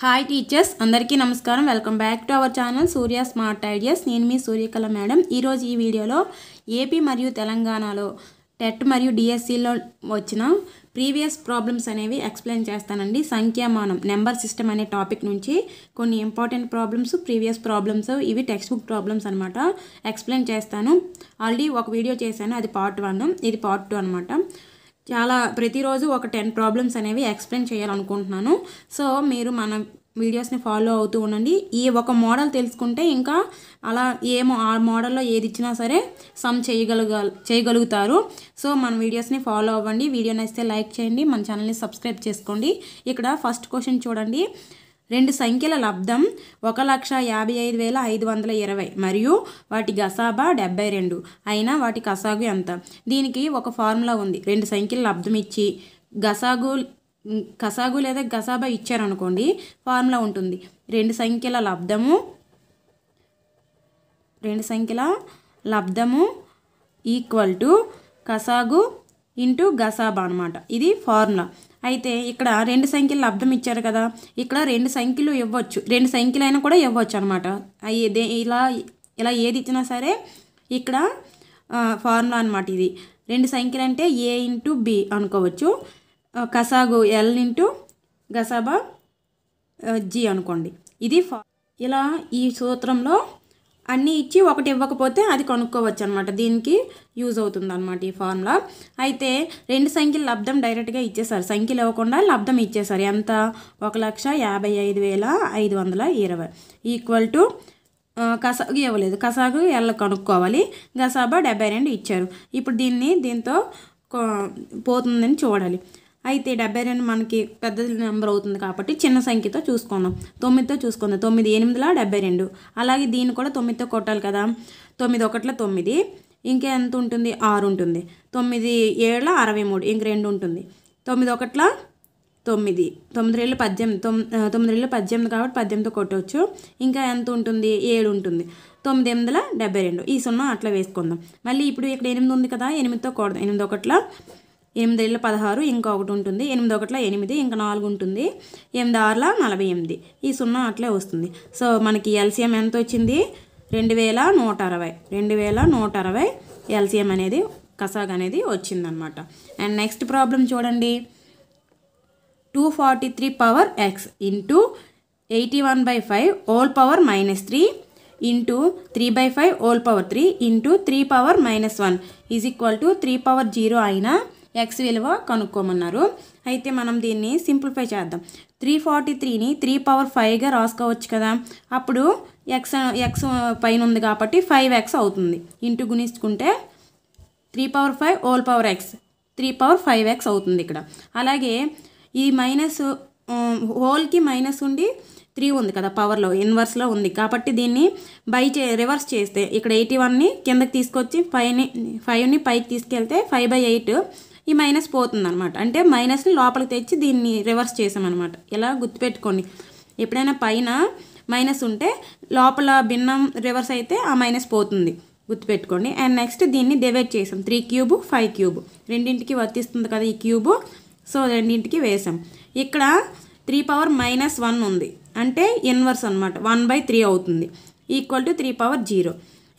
hi teachers అందరికీ నమస్కారం welcome back to our channel Surya smart ideas నేను మీ సూర్యకళ మేడం ఈరోజు ఈ వీడియోలో ఏపీ మరియు తెలంగాణలో టెట్ మరియు డిఎస్సిలో e వచ్చిన ప్రీవియస్ ప్రాబ్లమ్స్ అనేవి ఎక్స్ప్లెయిన్ చేస్తానండి సంఖ్యామానం నెంబర్ సిస్టమ్ అనే టాపిక్ నుంచి కొన్ని ఇంపార్టెంట్ ప్రాబ్లమ్స్ ప్రీవియస్ ప్రాబ్లమ్స్ ఇవి టెక్స్ట్ బుక్ ప్రాబ్లమ్స్ అనమాట ఎక్స్ప్లెయిన్ చేస్తాను ఆల్రెడీ ఒక వీడియో చేశాను అది పార్ట్ వన్ ఇది పార్ట్ టూ అనమాట చాలా ప్రతిరోజు ఒక టెన్ ప్రాబ్లమ్స్ అనేవి ఎక్స్ప్లెయిన్ చేయాలనుకుంటున్నాను సో మీరు మన వీడియోస్ని ఫాలో అవుతూ ఉండండి ఈ ఒక మోడల్ తెలుసుకుంటే ఇంకా అలా ఏమో ఆ మోడల్లో ఏది ఇచ్చినా సరే సమ్ చేయగలుగ చేయగలుగుతారు సో మన వీడియోస్ని ఫాలో అవ్వండి వీడియో నచ్చితే లైక్ చేయండి మన ఛానల్ని సబ్స్క్రైబ్ చేసుకోండి ఇక్కడ ఫస్ట్ క్వశ్చన్ చూడండి రెండు సంఖ్యల లబ్ధం ఒక లక్ష యాభై ఐదు వేల ఐదు వందల ఇరవై మరియు వాటి గసాబా డెబ్బై రెండు అయినా వాటి కసాగు ఎంత దీనికి ఒక ఫార్ములా ఉంది రెండు సంఖ్యల లబ్ధం ఇచ్చి గసాగు కసాగు లేదా గసాబా ఇచ్చారనుకోండి ఫార్ములా ఉంటుంది రెండు సంఖ్యల లబ్ధము రెండు సంఖ్యల లబ్ధము ఈక్వల్ టు కసాగు ఇంటూ గసాబా అనమాట ఇది ఫార్ములా అయితే ఇక్కడ రెండు సంఖ్యలు లబ్ధం ఇచ్చారు కదా ఇక్కడ రెండు సంఖ్యలు ఇవ్వచ్చు రెండు సంఖ్యలైనా కూడా ఇవ్వచ్చు అనమాట అయ్యేదే ఇలా ఇలా ఏది ఇచ్చినా సరే ఇక్కడ ఫార్ములా అనమాట ఇది రెండు సంఖ్యలు అంటే ఏ ఇంటూ బి అనుకోవచ్చు కసాగు ఎల్ ఇంటూ గసాబా జి అనుకోండి ఇది ఇలా ఈ సూత్రంలో అన్నీ ఇచ్చి ఒకటి ఇవ్వకపోతే అది కొనుక్కోవచ్చు అనమాట దీనికి యూజ్ అవుతుంది అనమాట ఈ ఫార్ములా అయితే రెండు సంఖ్యలు లబ్ధం డైరెక్ట్గా ఇచ్చేసారు సంఖ్యలు ఇవ్వకుండా లబ్ధం ఇచ్చేసారు ఎంత ఒక లక్ష యాభై ఐదు వేల ఐదు వందల ఇరవై ఈక్వల్ టు కసాగు ఇవ్వలేదు కసాగు ఎల్ల కనుక్కోవాలి గసాబా డెబ్బై రెండు ఇచ్చారు ఇప్పుడు దీన్ని దీంతో పోతుందని చూడాలి అయితే డెబ్బై రెండు మనకి పెద్ద నెంబర్ అవుతుంది కాబట్టి చిన్న సంఖ్యతో చూసుకుందాం తొమ్మిదితో చూసుకుందాం తొమ్మిది ఎనిమిదిల డెబ్బై రెండు అలాగే దీన్ని కూడా తొమ్మిదితో కొట్టాలి కదా తొమ్మిది ఒకటిలో తొమ్మిది ఇంకా ఎంత ఉంటుంది ఆరు ఉంటుంది తొమ్మిది ఏళ్ళ అరవై మూడు ఇంక రెండు ఉంటుంది తొమ్మిది ఒకట్ల తొమ్మిది తొమ్మిది రేళ్ళు పద్దెనిమిది తొమ్మిది తొమ్మిది రేళ్ళు పద్దెనిమిది కాబట్టి పద్దెనిమిది కొట్టవచ్చు ఇంకా ఎంత ఉంటుంది ఏడు ఉంటుంది తొమ్మిది ఎనిమిదిల డెబ్బై రెండు ఈ సున్నా అట్లా వేసుకుందాం మళ్ళీ ఇప్పుడు ఇక్కడ ఎనిమిది ఉంది కదా ఎనిమిదితో కొడదాం ఎనిమిది ఒకట్ల ఎనిమిది ఏళ్ళ పదహారు ఇంకా ఒకటి ఉంటుంది ఎనిమిది ఒకటిలో ఎనిమిది ఇంకా నాలుగు ఉంటుంది ఎనిమిది ఆరుల నలభై ఎనిమిది ఈ సున్నా అట్లే వస్తుంది సో మనకి ఎల్సిఎం ఎంత వచ్చింది రెండు వేల నూట అరవై రెండు వేల నూట అరవై ఎల్సిఎం అనేది కసాగ్ అనేది వచ్చిందనమాట అండ్ నెక్స్ట్ ప్రాబ్లం చూడండి two forty three power x into eighty one by five whole power minus three into three by five whole power three into three power minus one is equal to three power zero అయినా X విలువ కనుక్కోమన్నారు అయితే మనం దీన్ని simplify చేద్దాం three forty త్రీని three power ఫైవ్గా రాసుకోవచ్చు కదా అప్పుడు ఎక్స్ ఎక్స్ పైన ఉంది కాబట్టి ఫైవ్ ఎక్స్ అవుతుంది ఇంటూ గుణించుకుంటే three power five whole power x three power five x అవుతుంది ఇక్కడ అలాగే ఈ మైనస్ హోల్కి మైనస్ ఉండి త్రీ ఉంది కదా పవర్లో ఇన్వర్స్లో ఉంది కాబట్టి దీన్ని బై చే రివర్స్ చేస్తే ఇక్కడ ఎయిటీ వన్ని కిందకి తీసుకొచ్చి ఫైవ్ని ఫైవ్ని పైకి తీసుకెళ్తే ఫైవ్ బై ఎయిట్ ఈ మైనస్ పోతుంది అనమాట అంటే మైనస్ని లోపలికి తెచ్చి దీన్ని రివర్స్ చేసామన్నమాట ఇలా గుర్తుపెట్టుకోండి ఎప్పుడైనా పైన మైనస్ ఉంటే లోపల భిన్నం రివర్స్ అయితే ఆ మైనస్ పోతుంది గుర్తుపెట్టుకోండి అండ్ నెక్స్ట్ దీన్ని డివైడ్ చేసాం త్రీ క్యూబ్ ఫైవ్ క్యూబ్ రెండింటికి వర్తిస్తుంది కదా ఈ క్యూబు సో రెండింటికి వేసాం ఇక్కడ త్రీ పవర్ మైనస్ వన్ ఉంది అంటే ఇన్వర్స్ అనమాట వన్ బై త్రీ అవుతుంది equal to three power zero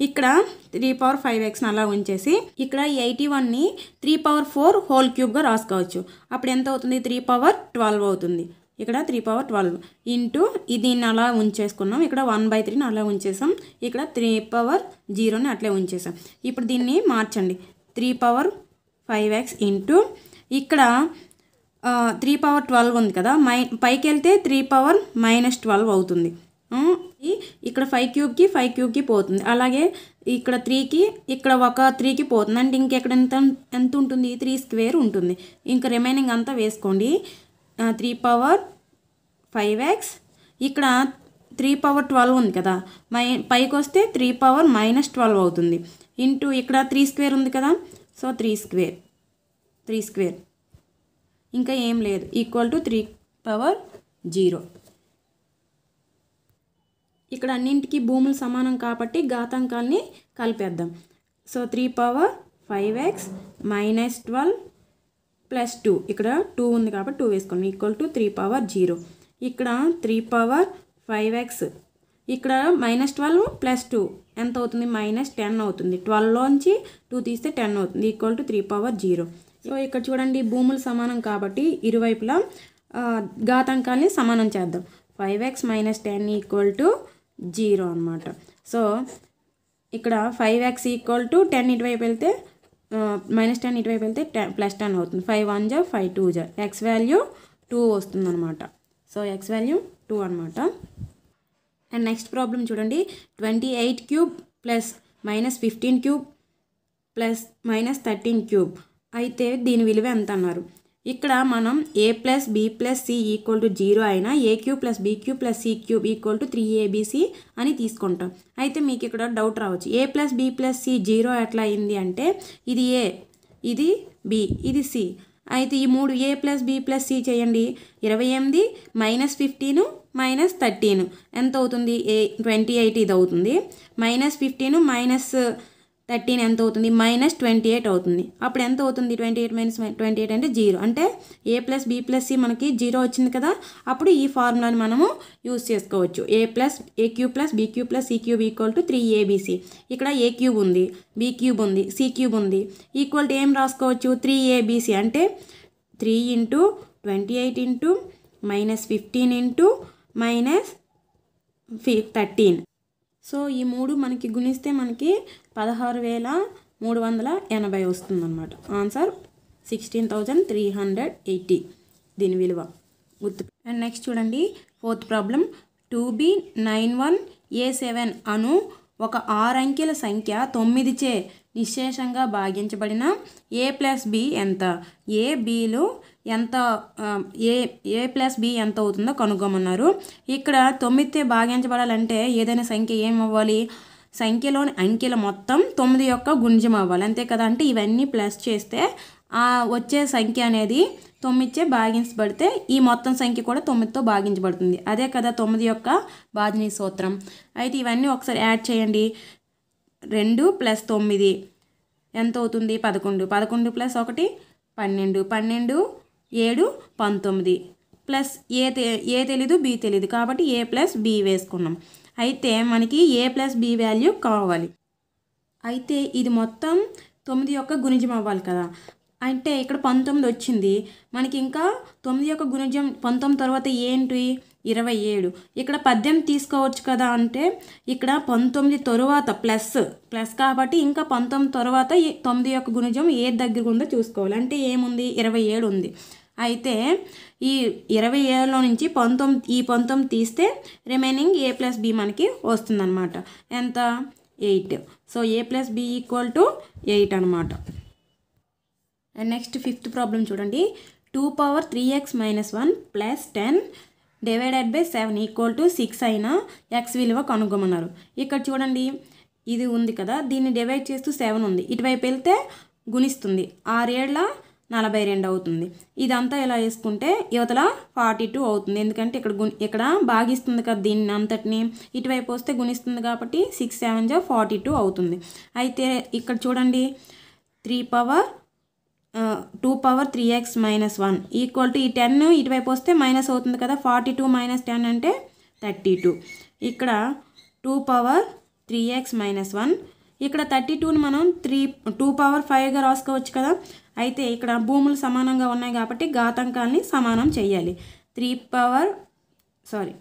ఇక్కడ త్రీ పవర్ ఫైవ్ ఎక్స్ అలా ఉంచేసి ఇక్కడ ఎయిటీ వన్ని త్రీ పవర్ ఫోర్ హోల్ క్యూబ్గా రాసుకోవచ్చు అప్పుడు ఎంత అవుతుంది త్రీ పవర్ ట్వెల్వ్ అవుతుంది ఇక్కడ త్రీ పవర్ ట్వెల్వ్ ఇంటూ దీన్ని అలా ఉంచేసుకున్నాం ఇక్కడ వన్ బై త్రీని అలా ఉంచేసాం ఇక్కడ త్రీ పవర్ జీరోని అట్లే ఉంచేసాం ఇప్పుడు దీన్ని మార్చండి three power five x into ఇక్కడ త్రీ పవర్ ట్వెల్వ్ ఉంది కదా మై పైకి వెళ్తే త్రీ పవర్ మైనస్ ట్వెల్వ్ అవుతుంది ఇక్కడ ఫైవ్ క్యూబ్కి ఫైవ్ క్యూబ్కి పోతుంది అలాగే ఇక్కడ త్రీకి ఇక్కడ ఒక త్రీకి పోతుంది అంటే ఇంకెక్కడ ఎంత ఎంత ఉంటుంది త్రీ స్క్వేర్ ఉంటుంది ఇంకా రిమైనింగ్ అంతా వేసుకోండి త్రీ పవర్ ఫైవ్ ఎక్స్ ఇక్కడ త్రీ పవర్ ట్వెల్వ్ ఉంది కదా మై పైకి వస్తే త్రీ పవర్ మైనస్ ట్వెల్వ్ అవుతుంది ఇంటూ ఇక్కడ త్రీ స్క్వేర్ ఉంది కదా so three square three square ఇంకా ఏం లేదు equal to three power zero ఇక్కడ అన్నింటికి భూములు సమానం కాబట్టి ఘాతాంకాల్ని కలిపేద్దాం so three power five x minus twelve plus two ఇక్కడ టూ ఉంది కాబట్టి టూ వేసుకోండి equal to three power zero ఇక్కడ త్రీ పవర్ ఫైవ్ ఎక్స్ ఇక్కడ మైనస్ ట్వెల్వ్ ప్లస్ టూ ఎంత అవుతుంది మైనస్ టెన్ అవుతుంది ట్వెల్వ్లోంచి టూ తీస్తే టెన్ అవుతుంది equal to three power zero so ఇక్కడ చూడండి భూములు సమానం కాబట్టి ఇరువైపులా ఘాతాంకాల్ని సమానం చేద్దాం five x minus ten equal to zero అనమాట సో ఇక్కడ five x equal to ten ఇటువైపు వెళ్తే మైనస్ టెన్ ఇటువైపు వెళ్తే టెన్ ప్లస్ టెన్ అవుతుంది ఫైవ్ వన్ జా ఫైవ్ టూ జా ఎక్స్ వాల్యూ టూ వస్తుంది అనమాట సో ఎక్స్ వాల్యూ టూ అనమాట అండ్ నెక్స్ట్ ప్రాబ్లం చూడండి twenty eight cube plus minus fifteen cube plus minus thirteen cube అయితే దీని విలువ ఎంత అన్నారు ఇక్కడ మనం A plus B plus C equal to zero అయినా A plus B plus C cube equal to three ABC అని తీసుకుంటాం అయితే మీకు ఇక్కడ డౌట్ రావచ్చు A plus B plus C zero ఎట్లా అయింది అంటే ఇది ఏ ఇది బి ఇది సి అయితే ఈ మూడు A plus B plus C చేయండి ఇరవై ఎనిమిది మైనస్ ఫిఫ్టీను మైనస్ థర్టీను ఎంత అవుతుంది ఏ ట్వంటీ ఎయిట్ ఇది అవుతుంది మైనస్ ఫిఫ్టీను మైనస్ థర్టీన్ ఎంత అవుతుంది మైనస్ ట్వంటీ ఎయిట్ అవుతుంది అప్పుడు ఎంత అవుతుంది twenty eight minus twenty eight అంటే జీరో అంటే A plus B plus C మనకి జీరో వచ్చింది కదా అప్పుడు ఈ ఫార్ములాని మనము యూస్ చేసుకోవచ్చు A plus A cube plus B cube plus C cube equal to three ABC ఇక్కడ ఏ క్యూబ్ ఉంది బీ క్యూబ్ ఉంది సి క్యూబ్ ఉంది ఈక్వల్ టు ఏం రాసుకోవచ్చు త్రీ ఏబీసీ అంటే three into twenty eight into minus fifteen into minus ఫి thirteen so ఈ మూడు మనకి గుణిస్తే మనకి పదహారు వేల మూడు వందల ఎనభై వస్తుందన్నమాట answer sixteen thousand three hundred eighty దీని విలువ గుర్తు అండ్ నెక్స్ట్ చూడండి fourth problem two B nine one A seven అను ఒక ఆరు అంకెల సంఖ్య తొమ్మిది చే నిశేషంగా భాగించబడిన ఏ ప్లస్ బి ఎంత ఏ బీలు ఎంత ఏ ఏ ప్లస్ బి ఎంత అవుతుందో కనుగొమన్నారు ఇక్కడ తొమ్మిదితో భాగించబడాలంటే ఏదైనా సంఖ్య ఏమవ్వాలి సంఖ్యలోని అంకెల మొత్తం తొమ్మిది యొక్క గుంజం అవ్వాలి అంతే కదా అంటే ఇవన్నీ ప్లస్ చేస్తే వచ్చే సంఖ్య అనేది తొమ్మిదిచే భాగించబడితే ఈ మొత్తం సంఖ్య కూడా తొమ్మిదితో భాగించబడుతుంది అదే కదా తొమ్మిది యొక్క భాజనీ సూత్రం అయితే ఇవన్నీ ఒకసారి యాడ్ చేయండి రెండు ప్లస్ తొమ్మిది ఎంత అవుతుంది పదకొండు పదకొండు ప్లస్ ఒకటి పన్నెండు పన్నెండు ఏడు పంతొమ్మిది ప్లస్ ఏ ఏ తెలీదు బి తెలీదు కాబట్టి ఏ ప్లస్ బి వేసుకున్నాం అయితే మనకి ఏ ప్లస్ బి వాల్యూ కావాలి అయితే ఇది మొత్తం తొమ్మిది యొక్క గుణిజం అవ్వాలి కదా అంటే ఇక్కడ పంతొమ్మిది వచ్చింది మనకి ఇంకా తొమ్మిది యొక్క గుణిజం పంతొమ్మిది తర్వాత ఏంటి ఇరవై ఏడు ఇక్కడ పద్దెనిమిది తీసుకోవచ్చు కదా అంటే ఇక్కడ పంతొమ్మిది తరువాత ప్లస్ ప్లస్ కాబట్టి ఇంకా పంతొమ్మిది తర్వాత తొమ్మిది యొక్క గుణిజం ఏ దగ్గర ఉందో చూసుకోవాలి అంటే ఏముంది ఇరవై ఏడు ఉంది అయితే ఈ ఇరవై ఏళ్ళలో నుంచి పంతొమ్మిది ఈ పంతొమ్మిది తీస్తే రిమైనింగ్ ఏ ప్లస్ బి మనకి వస్తుందన్నమాట ఎంత eight so A plus B equal to eight అనమాట అండ్ నెక్స్ట్ ఫిఫ్త్ ప్రాబ్లం చూడండి two power three X minus one plus ten divided by seven equal to six అయినా ఎక్స్ విలువ కనుగొమన్నారు ఇక్కడ చూడండి ఇది ఉంది కదా దీన్ని డివైడ్ చేస్తూ సెవెన్ ఉంది ఇటువైపు వెళ్తే గుణిస్తుంది ఆరేళ్ళ నలభై రెండు అవుతుంది ఇదంతా ఇలా వేసుకుంటే యువతల ఫార్టీ టూ అవుతుంది ఎందుకంటే ఇక్కడ గుణి ఇక్కడ భాగిస్తుంది కదా దీన్ని అంతటిని ఇటువైపు వస్తే గుణిస్తుంది కాబట్టి సిక్స్ సెవెన్ జా ఫార్టీ టూ అవుతుంది అయితే ఇక్కడ చూడండి three power two power three X minus one equal to ఈ టెన్ ఇటువైపు వస్తే మైనస్ అవుతుంది కదా ఫార్టీ టూ మైనస్ టెన్ అంటే థర్టీ టూ ఇక్కడ two power three X minus one ఇక్కడ థర్టీ టూని మనం త్రీ టూ పవర్ ఫైవ్గా రాసుకోవచ్చు కదా అయితే ఇక్కడ భూములు సమానంగా ఉన్నాయి కాబట్టి ఘాతాంకాన్ని సమానం చేయాలి three power sorry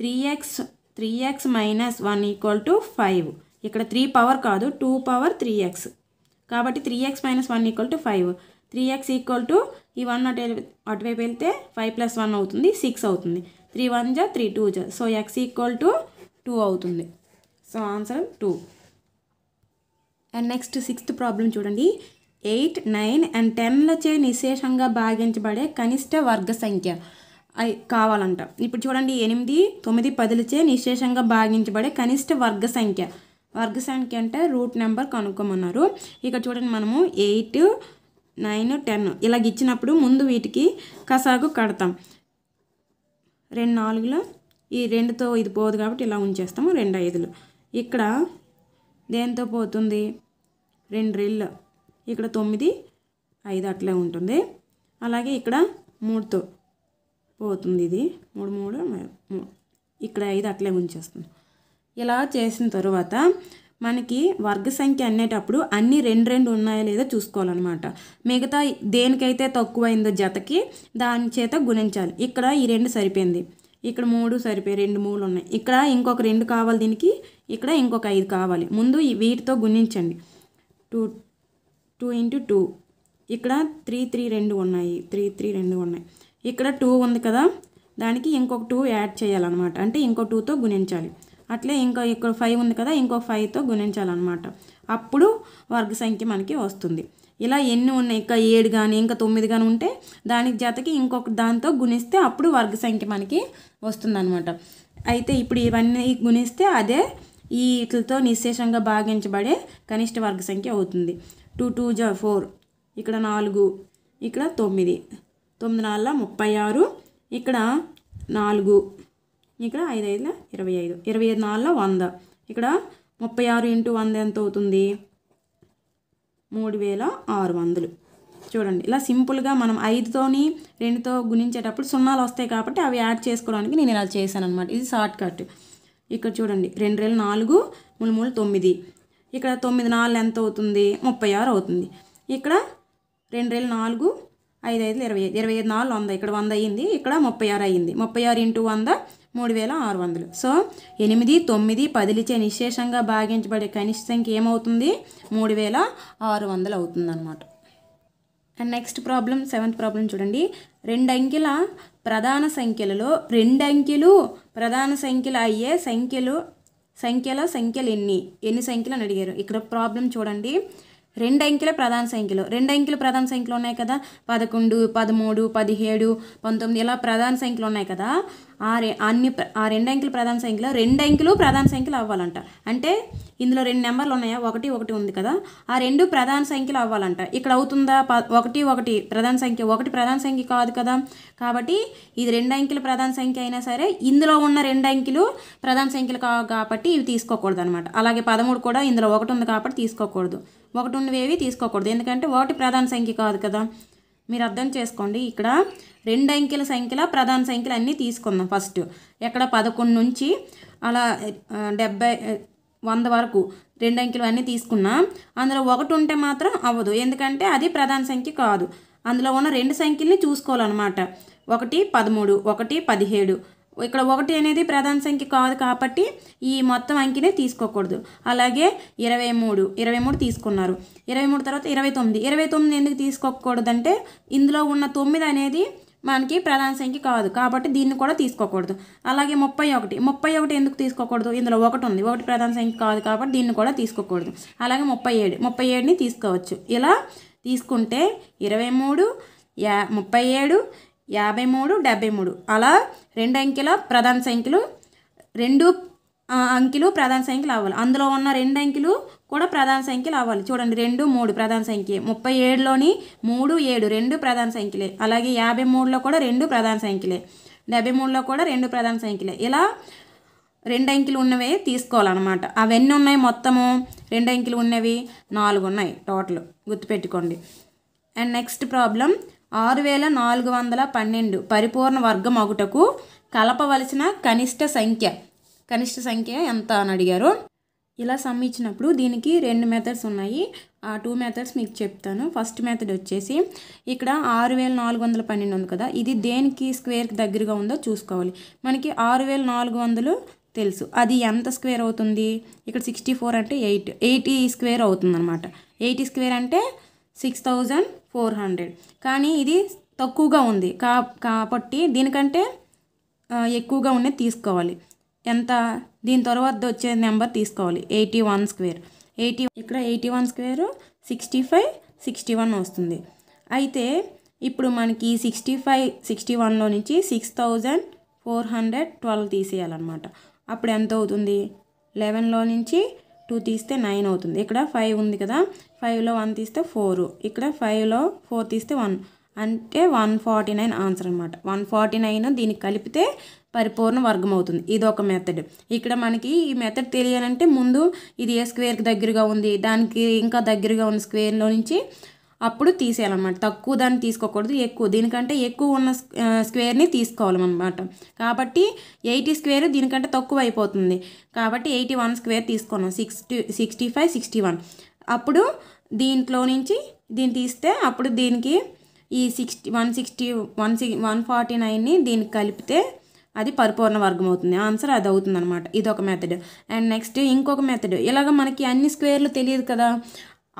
three X three X minus one equal to five ఇక్కడ త్రీ పవర్ కాదు టూ పవర్ త్రీ ఎక్స్ కాబట్టి three X minus one equal to five three X equal to ఈ వన్ అటు అటువైపు వెళ్తే ఫైవ్ ప్లస్ వన్ అవుతుంది six అవుతుంది three one జా త్రీ టూ జా so X equal to two అవుతుంది so answer two and next sixth problem చూడండి ఎయిట్ నైన్ అండ్ టెన్లచే నిశేషంగా భాగించబడే కనిష్ట వర్గ సంఖ్య కావాలంట ఇప్పుడు చూడండి ఎనిమిది తొమ్మిది పదులచే నిశేషంగా భాగించబడే కనిష్ట వర్గ సంఖ్య వర్గ సంఖ్య అంటే రూట్ నెంబర్ కనుక్కోమన్నారు ఇక్కడ చూడండి మనము ఎయిట్ నైన్ టెన్ ఇలాగ ఇచ్చినప్పుడు ముందు వీటికి కసాగు కడతాం రెండు నాలుగులో ఈ రెండుతో ఇది పోదు కాబట్టి ఇలా ఉంచేస్తాము రెండు ఐదులు ఇక్కడ దేంతో పోతుంది రెండు రిల్ ఇక్కడ తొమ్మిది ఐదు అట్లే ఉంటుంది అలాగే ఇక్కడ మూడుతో పోతుంది ఇది మూడు మూడు ఇక్కడ ఐదు అట్లే ఉంచేస్తుంది ఇలా చేసిన తర్వాత మనకి వర్గ సంఖ్య అనేటప్పుడు అన్నీ రెండు రెండు ఉన్నాయా లేదో చూసుకోవాలన్నమాట మిగతా దేనికైతే తక్కువైందో జతకి దాని చేత గుణించాలి ఇక్కడ ఈ రెండు సరిపోయింది ఇక్కడ మూడు సరిపోయి రెండు మూడు ఉన్నాయి ఇక్కడ ఇంకొక రెండు కావాలి దీనికి ఇక్కడ ఇంకొక ఐదు కావాలి ముందు వీటితో గుణించండి టూ టూ ఇంటూ టూ ఇక్కడ త్రీ త్రీ రెండు ఉన్నాయి త్రీ త్రీ రెండు ఉన్నాయి ఇక్కడ టూ ఉంది కదా దానికి ఇంకొక టూ యాడ్ చేయాలన్నమాట అంటే ఇంకో టూతో గుణించాలి అట్లే ఇంకో ఇక్కడ ఫైవ్ ఉంది కదా ఇంకో ఫైవ్తో గుణించాలన్నమాట అప్పుడు వర్గ సంఖ్య మనకి వస్తుంది ఇలా ఎన్ని ఉన్నాయి ఇంకా ఏడు కానీ ఇంకా తొమ్మిది కానీ ఉంటే దానికి జాతకి ఇంకొక దాంతో గుణిస్తే అప్పుడు వర్గ సంఖ్య మనకి వస్తుందన్నమాట అయితే ఇప్పుడు ఇవన్నీ గుణిస్తే అదే ఈ ఇట్లతో నిశేషంగా భాగించబడే కనిష్ట వర్గ సంఖ్య అవుతుంది టూ టూ జా ఫోర్ ఇక్కడ నాలుగు ఇక్కడ తొమ్మిది తొమ్మిది నాలుగు ముప్పై ఆరు ఇక్కడ నాలుగు ఇక్కడ ఐదు ఐదుల ఇరవై ఐదు ఇరవై ఐదు నాలుగు వంద ఇక్కడ ముప్పై ఆరు ఇంటూ వంద ఎంత అవుతుంది మూడు వేల ఆరు వందలు చూడండి ఇలా సింపుల్గా మనం ఐదుతోని రెండుతో గుణించేటప్పుడు సున్నాలు వస్తాయి కాబట్టి అవి యాడ్ చేసుకోవడానికి నేను ఇలా చేశాను అనమాట ఇది షార్ట్ కట్ ఇక్కడ చూడండి రెండు వేల నాలుగు మూడు మూడు తొమ్మిది ఇక్కడ తొమ్మిది నాలుగు ఎంత అవుతుంది ముప్పై ఆరు అవుతుంది ఇక్కడ రెండు వేల నాలుగు ఐదు ఐదు ఇరవై ఐదు ఇరవై ఐదు నాలుగు వంద ఇక్కడ వంద అయ్యింది ఇక్కడ ముప్పై ఆరు అయ్యింది ముప్పై ఆరు ఇంటూ వంద మూడు వేల ఆరు వందలు సో ఎనిమిది తొమ్మిది పదిలిచే నిశేషంగా భాగించబడే కనిష్ట సంఖ్య ఏమవుతుంది మూడు వేల ఆరు వందలు అవుతుంది అనమాట and next problem seventh problem చూడండి రెండు అంకెల ప్రధాన సంఖ్యలలో రెండు అంకెలు ప్రధాన సంఖ్యలు అయ్యే సంఖ్యలు సంఖ్యల సంఖ్యలు ఎన్ని ఎన్ని సంఖ్యలు అని అడిగారు ఇక్కడ ప్రాబ్లం చూడండి రెండు అంకెల ప్రధాన సంఖ్యలు రెండు అంకెలు ప్రధాన సంఖ్యలు ఉన్నాయి కదా పదకొండు పదమూడు పదిహేడు పంతొమ్మిది ఇలా ప్రధాన సంఖ్యలు ఉన్నాయి కదా ఆ రె అన్ని ఆ రెండు అంకెలు ప్రధాన సంఖ్యలు రెండు అంకెలు ప్రధాన సంఖ్యలు అవ్వాలంట అంటే ఇందులో రెండు నెంబర్లు ఉన్నాయా ఒకటి ఒకటి ఉంది కదా ఆ రెండు ప్రధాన సంఖ్యలు అవ్వాలంట ఇక్కడ అవుతుందా ఒకటి ఒకటి ప్రధాన సంఖ్య ఒకటి ప్రధాన సంఖ్య కాదు కదా కాబట్టి ఇది రెండు అంకెలు ప్రధాన సంఖ్య అయినా సరే ఇందులో ఉన్న రెండు అంకెలు ప్రధాన సంఖ్యలు కావు కాబట్టి ఇవి తీసుకోకూడదు అనమాట అలాగే పదమూడు కూడా ఇందులో ఒకటి ఉంది కాబట్టి తీసుకోకూడదు ఒకటి ఉన్నవేవి తీసుకోకూడదు ఎందుకంటే ఒకటి ప్రధాన సంఖ్య కాదు కదా మీరు అర్థం చేసుకోండి ఇక్కడ రెండు అంకెల సంఖ్యల ప్రధాన సంఖ్యలు అన్నీ తీసుకుందాం ఫస్ట్ ఎక్కడ పదకొండు నుంచి అలా డెబ్బై వంద వరకు రెండు అంకెలు అన్నీ తీసుకున్నాం అందులో ఒకటి ఉంటే మాత్రం అవ్వదు ఎందుకంటే అది ప్రధాన సంఖ్య కాదు అందులో ఉన్న రెండు సంఖ్యల్ని చూసుకోవాలన్నమాట ఒకటి పదమూడు ఒకటి పదిహేడు ఇక్కడ ఒకటి అనేది ప్రధాన సంఖ్య కాదు కాబట్టి ఈ మొత్తం అంకినే తీసుకోకూడదు అలాగే ఇరవై మూడు ఇరవై మూడు తీసుకున్నారు ఇరవై మూడు తర్వాత ఇరవై తొమ్మిది ఇరవై తొమ్మిది ఎందుకు తీసుకోకూడదంటే ఇందులో ఉన్న తొమ్మిది అనేది మనకి ప్రధాన సంఖ్య కాదు కాబట్టి దీన్ని కూడా తీసుకోకూడదు అలాగే ముప్పై ఒకటి ముప్పై ఒకటి ఎందుకు తీసుకోకూడదు ఇందులో ఒకటి ఉంది ఒకటి ప్రధాన సంఖ్య కాదు కాబట్టి దీన్ని కూడా తీసుకోకూడదు అలాగే ముప్పై ఏడు ముప్పై ఏడుని తీసుకోవచ్చు ఇలా తీసుకుంటే ఇరవై మూడు యా ముప్పై ఏడు యాభై మూడు డెబ్బై మూడు అలా రెండు అంకెల ప్రధాన సంఖ్యలు రెండు అంకెలు ప్రధాన సంఖ్యలు అవ్వాలి అందులో ఉన్న రెండు అంకెలు కూడా ప్రధాన సంఖ్యలు అవ్వాలి చూడండి రెండు మూడు ప్రధాన సంఖ్య ముప్పై ఏడులోని మూడు ఏడు రెండు ప్రధాన సంఖ్యలే అలాగే యాభై మూడులో కూడా రెండు ప్రధాన సంఖ్యలే డెబ్బై మూడులో కూడా రెండు ప్రధాన సంఖ్యలే ఇలా రెండు అంకెలు ఉన్నవే తీసుకోవాలన్నమాట అవన్నీ ఉన్నాయి మొత్తము రెండు అంకెలు ఉన్నవి నాలుగు ఉన్నాయి టోటల్ గుర్తుపెట్టుకోండి అండ్ నెక్స్ట్ ప్రాబ్లం ఆరు వేల నాలుగు వందల పన్నెండు పరిపూర్ణ వర్గం ఒకటకు కలపవలసిన కనిష్ట సంఖ్య కనిష్ట సంఖ్య ఎంత అని అడిగారు ఇలా సమ్ ఇచ్చినప్పుడు దీనికి రెండు మెథడ్స్ ఉన్నాయి ఆ టూ మెథడ్స్ మీకు చెప్తాను ఫస్ట్ మెథడ్ వచ్చేసి ఇక్కడ ఆరు వేల నాలుగు వందల పన్నెండు ఉంది కదా ఇది దేనికి స్క్వేర్కి దగ్గరగా ఉందో చూసుకోవాలి మనకి ఆరు వేల నాలుగు వందలు తెలుసు అది ఎంత స్క్వేర్ అవుతుంది ఇక్కడ సిక్స్టీ ఫోర్ అంటే ఎయిట్ ఎయిటీ స్క్వేర్ అవుతుంది అనమాట ఎయిటీ స్క్వేర్ అంటే సిక్స్ థౌజండ్ ఫోర్ హండ్రెడ్ కానీ ఇది తక్కువగా ఉంది కా కాబట్టి దీనికంటే ఎక్కువగా ఉన్నది తీసుకోవాలి ఎంత దీని తర్వాత వచ్చే నెంబర్ తీసుకోవాలి ఎయిటీ వన్ స్క్వేర్ ఎయిటీ ఇక్కడ eighty one square sixty five sixty one వస్తుంది అయితే ఇప్పుడు మనకి సిక్స్టీ ఫైవ్ సిక్స్టీ వన్లో నుంచి six thousand four hundred twelve తీసేయాలన్నమాట అప్పుడు ఎంత అవుతుంది లెవెన్లో నుంచి టూ తీస్తే నైన్ అవుతుంది ఇక్కడ ఫైవ్ ఉంది కదా ఫైవ్లో వన్ తీస్తే ఫోర్ ఇక్కడ ఫైవ్లో ఫోర్ తీస్తే వన్ అంటే వన్ ఫార్టీ నైన్ ఆన్సర్ అనమాట వన్ ఫార్టీ నైన్ దీనికి కలిపితే పరిపూర్ణ వర్గం అవుతుంది ఇది ఒక మెథడ్ ఇక్కడ మనకి ఈ మెథడ్ తెలియాలంటే ముందు ఇది ఏ స్క్వేర్కి దగ్గరగా ఉంది దానికి ఇంకా దగ్గరగా ఉన్న స్క్వేర్లో నుంచి అప్పుడు తీసేయాలన్నమాట తక్కువ దాన్ని తీసుకోకూడదు ఎక్కువ దీనికంటే ఎక్కువ ఉన్న స్క్వేర్ని తీసుకోవాలన్నమాట కాబట్టి ఎయిటీ స్క్వేర్ దీనికంటే తక్కువ అయిపోతుంది కాబట్టి ఎయిటీ వన్ స్క్వేర్ తీసుకున్నాం sixty sixty five sixty one అప్పుడు దీంట్లో నుంచి దీన్ని తీస్తే అప్పుడు దీనికి ఈ sixty one sixty one six one forty దీనికి కలిపితే అది పరిపూర్ణ వర్గం అవుతుంది ఆన్సర్ అది అవుతుంది అనమాట ఇది ఒక మెథడ్ అండ్ నెక్స్ట్ ఇంకొక మెథడ్ ఇలాగ మనకి అన్ని స్క్వేర్లు తెలియదు కదా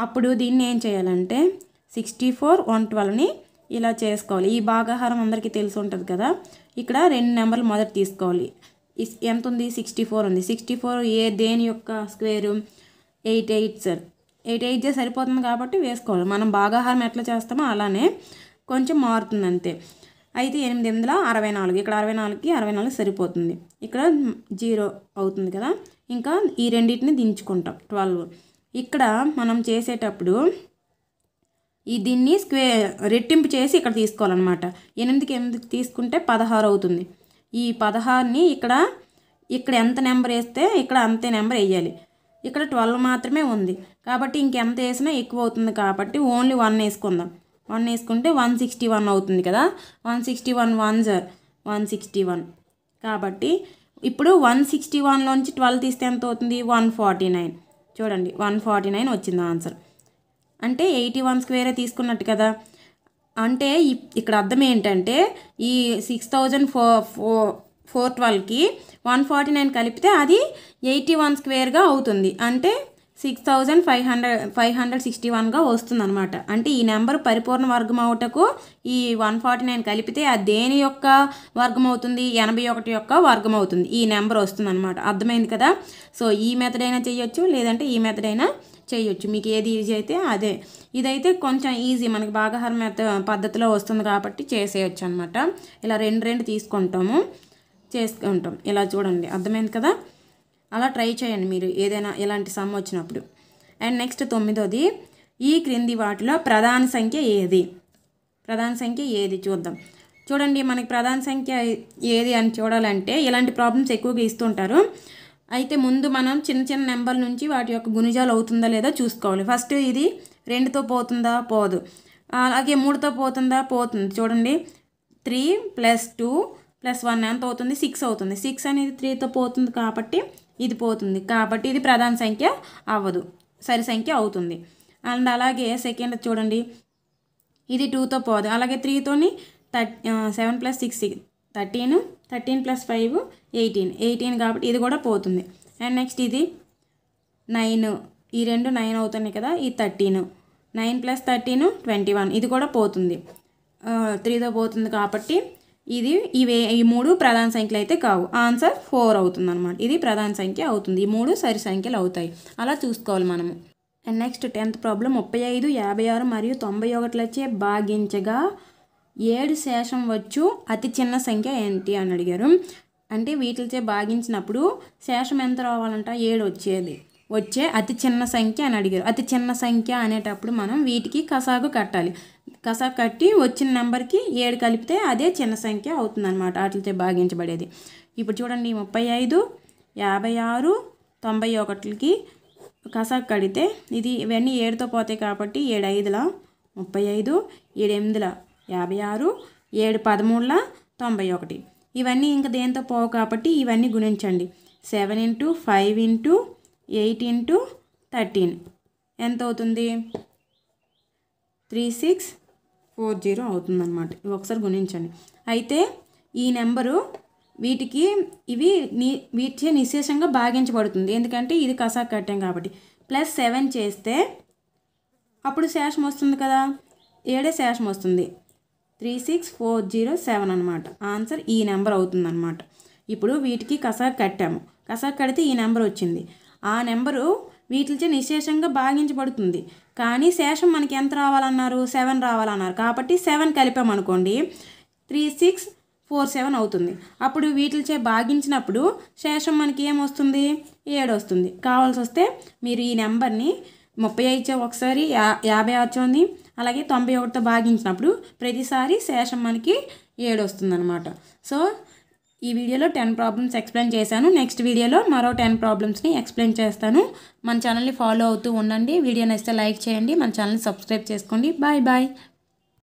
అప్పుడు దీన్ని ఏం చేయాలంటే సిక్స్టీ ఫోర్ వన్ ట్వెల్వ్ని ఇలా చేసుకోవాలి ఈ భాగాహారం అందరికీ తెలిసి ఉంటుంది కదా ఇక్కడ రెండు నెంబర్లు మొదటి తీసుకోవాలి ఎంత ఉంది సిక్స్టీ ఫోర్ ఉంది సిక్స్టీ ఫోర్ ఏ దేని యొక్క స్క్వేరు ఎయిట్ ఎయిట్ సార్ ఎయిట్ ఎయిట్ జే సరిపోతుంది కాబట్టి వేసుకోవాలి మనం భాగాహారం ఎట్లా చేస్తామో అలానే కొంచెం మారుతుంది అంతే అయితే ఎనిమిది ఎనిమిదిల అరవై నాలుగు ఇక్కడ అరవై నాలుగుకి అరవై నాలుగు సరిపోతుంది ఇక్కడ జీరో అవుతుంది కదా ఇంకా ఈ రెండింటిని దించుకుంటాం ట్వెల్వ్ ఇక్కడ మనం చేసేటప్పుడు ఈ దీన్ని స్క్వే రెట్టింపు చేసి ఇక్కడ తీసుకోవాలన్నమాట ఎనిమిదికి ఎనిమిదికి తీసుకుంటే పదహారు అవుతుంది ఈ పదహారుని ఇక్కడ ఇక్కడ ఎంత నెంబర్ వేస్తే ఇక్కడ అంతే నెంబర్ వేయాలి ఇక్కడ ట్వెల్వ్ మాత్రమే ఉంది కాబట్టి ఇంకెంత వేసినా ఎక్కువ అవుతుంది కాబట్టి ఓన్లీ వన్ వేసుకుందాం వన్ వేసుకుంటే వన్ సిక్స్టీ వన్ అవుతుంది కదా వన్ సిక్స్టీ వన్ వన్ జర్ వన్ సిక్స్టీ వన్ కాబట్టి ఇప్పుడు వన్ సిక్స్టీ వన్లోంచి ట్వెల్వ్ తీస్తే ఎంత అవుతుంది వన్ ఫార్టీ నైన్ చూడండి వన్ ఫార్టీ నైన్ వచ్చింది ఆన్సర్ అంటే ఎయిటీ వన్ స్క్వేరే తీసుకున్నట్టు కదా అంటే ఇక్కడ అర్థం ఏంటంటే ఈ six thousand four four four ట్వెల్వ్కి వన్ ఫార్టీ నైన్ కలిపితే అది ఎయిటీ వన్ స్క్వేర్గా అవుతుంది అంటే six thousand five hundred five hundred sixty వన్గా అనమాట అంటే ఈ నెంబర్ పరిపూర్ణ వర్గం అవుటకు ఈ వన్ ఫార్టీ నైన్ కలిపితే అది దేని యొక్క వర్గం అవుతుంది ఎనభై ఒకటి యొక్క వర్గం అవుతుంది ఈ నెంబర్ అనమాట అర్థమైంది కదా సో ఈ మెథడ్ అయినా చేయొచ్చు లేదంటే ఈ మెథడ్ అయినా చేయొచ్చు మీకు ఏది ఈజీ అయితే అదే ఇదైతే కొంచెం ఈజీ మనకి భాగాహార పద్ధతిలో వస్తుంది కాబట్టి చేసేయచ్చు అనమాట ఇలా రెండు రెండు తీసుకుంటాము చేసుకుంటాం ఇలా చూడండి అర్థమైంది కదా అలా ట్రై చేయండి మీరు ఏదైనా ఇలాంటి సమ్ వచ్చినప్పుడు అండ్ నెక్స్ట్ తొమ్మిదోది ఈ క్రింది వాటిలో ప్రధాన సంఖ్య ఏది ప్రధాన సంఖ్య ఏది చూద్దాం చూడండి మనకి ప్రధాన సంఖ్య ఏది అని చూడాలంటే ఇలాంటి ప్రాబ్లమ్స్ ఎక్కువగా ఇస్తుంటారు అయితే ముందు మనం చిన్న చిన్న నెంబర్ నుంచి వాటి యొక్క గుణిజాలు అవుతుందా లేదా చూసుకోవాలి ఫస్ట్ ఇది రెండుతో పోతుందా పోదు అలాగే మూడుతో పోతుందా పోతుంది చూడండి three plus two plus one ఎంత అవుతుంది సిక్స్ అవుతుంది సిక్స్ అనేది త్రీతో పోతుంది కాబట్టి ఇది పోతుంది కాబట్టి ఇది ప్రధాన సంఖ్య అవ్వదు సరి సంఖ్య అవుతుంది అండ్ అలాగే సెకండ్ చూడండి ఇది టూతో పోదు అలాగే త్రీతోని థర్ seven plus six thirteen thirteen plus five eighteen eighteen కాబట్టి ఇది కూడా పోతుంది అండ్ నెక్స్ట్ ఇది నైన్ ఈ రెండు నైన్ అవుతున్నాయి కదా ఈ thirteen nine plus thirteen twenty one ఇది కూడా పోతుంది త్రీతో పోతుంది కాబట్టి ఇది ఇవే ఈ మూడు ప్రధాన సంఖ్యలు అయితే కావు ఆన్సర్ ఫోర్ అవుతుంది అనమాట ఇది ప్రధాన సంఖ్య అవుతుంది ఈ మూడు సరి సంఖ్యలు అవుతాయి అలా చూసుకోవాలి మనము అండ్ నెక్స్ట్ టెన్త్ ప్రాబ్లం ముప్పై ఐదు యాభై ఆరు మరియు తొంభై ఒకటిలచే భాగించగా ఏడు శేషం వచ్చు అతి చిన్న సంఖ్య ఏంటి అని అడిగారు అంటే వీటితో భాగించినప్పుడు శేషం ఎంత రావాలంట ఏడు వచ్చేది వచ్చే అతి చిన్న సంఖ్య అని అడిగారు అతి చిన్న సంఖ్య అనేటప్పుడు మనం వీటికి కసాగు కట్టాలి కసా కట్టి వచ్చిన నెంబర్కి ఏడు కలిపితే అదే చిన్న సంఖ్య అవుతుందన్నమాట వాటితో భాగించబడేది ఇప్పుడు చూడండి ముప్పై ఐదు యాభై ఆరు తొంభై ఒకటికి కసా కడితే ఇది ఇవన్నీ ఏడుతో పోతాయి కాబట్టి ఏడు ఐదుల ముప్పై ఐదు ఏడు ఎనిమిదిల యాభై ఆరు ఏడు పదమూడుల తొంభై ఒకటి ఇవన్నీ ఇంకా దేంతో పోవు కాబట్టి ఇవన్నీ గుణించండి seven into five into eight into thirteen ఎంత అవుతుంది త్రీ సిక్స్ ఫోర్ జీరో అవుతుందన్నమాట ఇవి ఒకసారి గుణించండి అయితే ఈ నెంబరు వీటికి ఇవి నీ వీటి నిశేషంగా భాగించబడుతుంది ఎందుకంటే ఇది కసా కట్టాం కాబట్టి ప్లస్ సెవెన్ చేస్తే అప్పుడు శేషం వస్తుంది కదా ఏడే శేషం వస్తుంది three six four zero seven అనమాట ఆన్సర్ ఈ నెంబర్ అవుతుందన్నమాట ఇప్పుడు వీటికి కసా కట్టాము కసా కడితే ఈ నెంబర్ వచ్చింది ఆ నెంబరు వీటిచే నిశేషంగా భాగించబడుతుంది కానీ శేషం మనకి ఎంత రావాలన్నారు సెవెన్ రావాలన్నారు కాబట్టి సెవెన్ కలిపామనుకోండి త్రీ సిక్స్ ఫోర్ సెవెన్ అవుతుంది అప్పుడు వీటిచే భాగించినప్పుడు శేషం మనకి ఏమొస్తుంది ఏడు వస్తుంది కావాల్సి వస్తే మీరు ఈ నెంబర్ని ముప్పై ఇచ్చే ఒకసారి యా యాభై వచ్చింది అలాగే తొంభై ఒకటితో భాగించినప్పుడు ప్రతిసారి శేషం మనకి ఏడు వస్తుందన్నమాట సో ఈ వీడియోలో టెన్ ప్రాబ్లమ్స్ ఎక్స్ప్లెయిన్ చేశాను నెక్స్ట్ వీడియోలో మరో టెన్ ప్రాబ్లమ్స్ని ఎక్స్ప్లెయిన్ చేస్తాను మన ఛానల్ని ఫాలో అవుతూ ఉండండి వీడియో నచ్చితే లైక్ చేయండి మన ఛానల్ని సబ్స్క్రైబ్ చేసుకోండి బాయ్ బాయ్